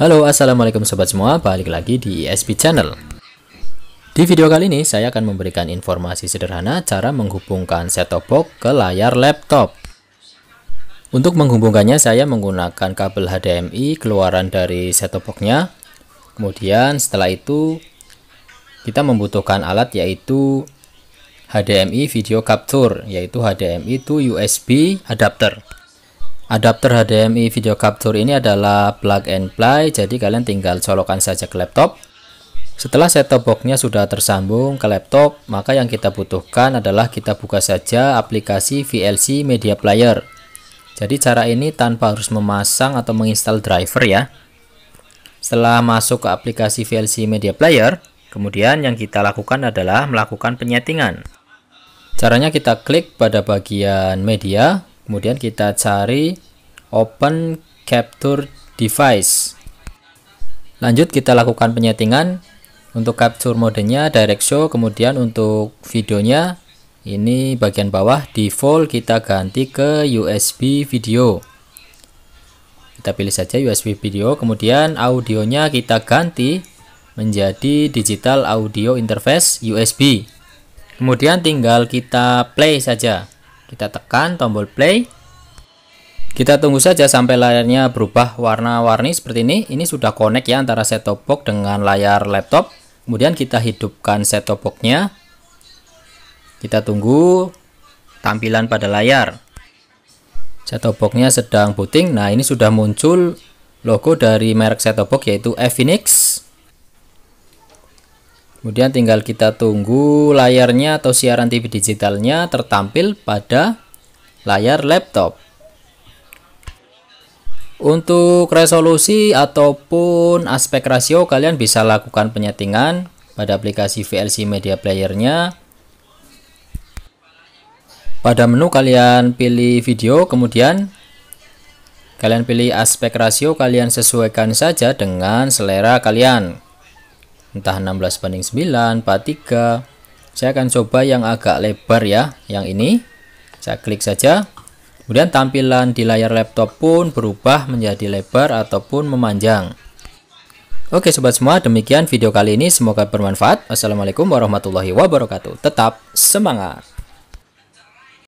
Halo assalamualaikum sobat semua balik lagi di ESP channel di video kali ini saya akan memberikan informasi sederhana cara menghubungkan set top box ke layar laptop untuk menghubungkannya saya menggunakan kabel HDMI keluaran dari set top boxnya kemudian setelah itu kita membutuhkan alat yaitu HDMI video capture yaitu HDMI to USB adapter Adapter HDMI video capture ini adalah plug and play, jadi kalian tinggal colokan saja ke laptop. Setelah set-top boxnya sudah tersambung ke laptop, maka yang kita butuhkan adalah kita buka saja aplikasi VLC Media Player. Jadi cara ini tanpa harus memasang atau menginstal driver ya. Setelah masuk ke aplikasi VLC Media Player, kemudian yang kita lakukan adalah melakukan penyetingan. Caranya kita klik pada bagian media, kemudian kita cari open capture device lanjut kita lakukan penyetingan untuk capture modenya direct show kemudian untuk videonya ini bagian bawah default kita ganti ke USB video kita pilih saja USB video kemudian audionya kita ganti menjadi digital audio interface USB kemudian tinggal kita play saja kita tekan tombol play. Kita tunggu saja sampai layarnya berubah warna-warni seperti ini. Ini sudah connect ya antara set top box dengan layar laptop. Kemudian kita hidupkan set top boxnya. Kita tunggu tampilan pada layar. Set top boxnya sedang booting. Nah ini sudah muncul logo dari merek set top box yaitu Evinix. Kemudian tinggal kita tunggu layarnya atau siaran TV digitalnya tertampil pada layar laptop. Untuk resolusi ataupun aspek rasio kalian bisa lakukan penyetingan pada aplikasi VLC Media Player-nya. Pada menu kalian pilih video, kemudian kalian pilih aspek rasio kalian sesuaikan saja dengan selera kalian entah 16 banding 9, 43. Saya akan coba yang agak lebar ya, yang ini. Saya klik saja. Kemudian tampilan di layar laptop pun berubah menjadi lebar ataupun memanjang. Oke sobat semua, demikian video kali ini semoga bermanfaat. Assalamualaikum warahmatullahi wabarakatuh. Tetap semangat.